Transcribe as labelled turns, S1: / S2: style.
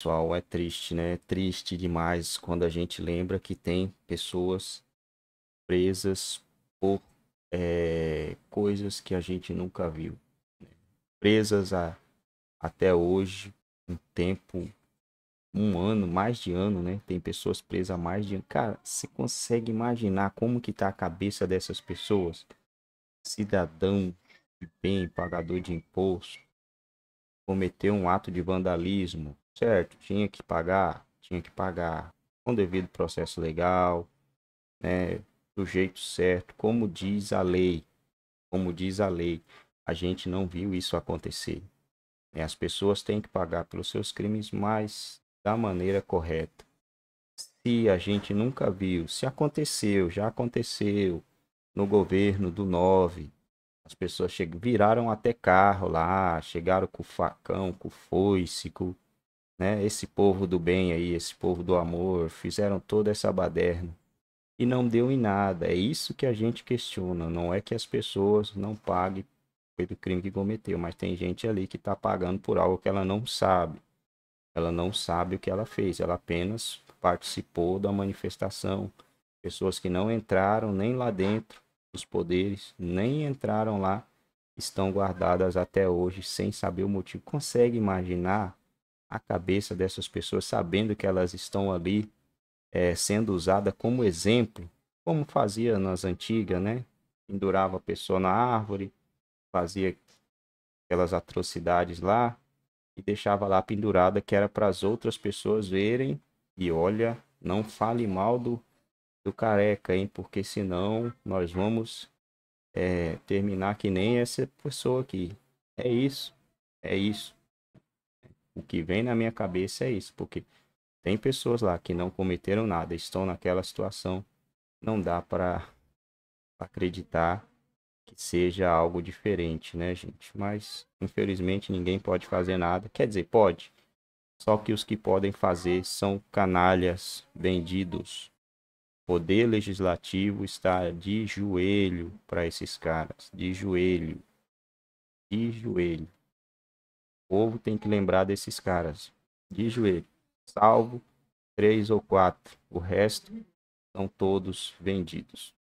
S1: Pessoal, é triste, né? É triste demais quando a gente lembra que tem pessoas presas por é, coisas que a gente nunca viu. Né? Presas a, até hoje, um tempo, um ano, mais de ano, né? Tem pessoas presas há mais de ano. Cara, você consegue imaginar como que tá a cabeça dessas pessoas? Cidadão de bem, pagador de imposto, cometeu um ato de vandalismo, certo? Tinha que pagar, tinha que pagar com devido processo legal, né? Do jeito certo, como diz a lei. Como diz a lei, a gente não viu isso acontecer. Né. As pessoas têm que pagar pelos seus crimes, mas da maneira correta. Se a gente nunca viu, se aconteceu, já aconteceu no governo do 9, as pessoas viraram até carro lá, chegaram com facão, com foice, com né? Esse povo do bem aí, esse povo do amor, fizeram toda essa baderna e não deu em nada. É isso que a gente questiona. Não é que as pessoas não paguem pelo crime que cometeu, mas tem gente ali que está pagando por algo que ela não sabe. Ela não sabe o que ela fez, ela apenas participou da manifestação. Pessoas que não entraram nem lá dentro dos poderes, nem entraram lá, estão guardadas até hoje sem saber o motivo. Consegue imaginar a cabeça dessas pessoas, sabendo que elas estão ali é, sendo usada como exemplo, como fazia nas antigas, né? Pendurava a pessoa na árvore, fazia aquelas atrocidades lá e deixava lá pendurada que era para as outras pessoas verem e olha, não fale mal do, do careca, hein? Porque senão nós vamos é, terminar que nem essa pessoa aqui. É isso, é isso. O que vem na minha cabeça é isso, porque tem pessoas lá que não cometeram nada, estão naquela situação, não dá para acreditar que seja algo diferente, né, gente? Mas infelizmente ninguém pode fazer nada. Quer dizer, pode. Só que os que podem fazer são canalhas vendidos. O poder legislativo está de joelho para esses caras, de joelho. De joelho povo tem que lembrar desses caras. De joelho, salvo três ou quatro. O resto são todos vendidos.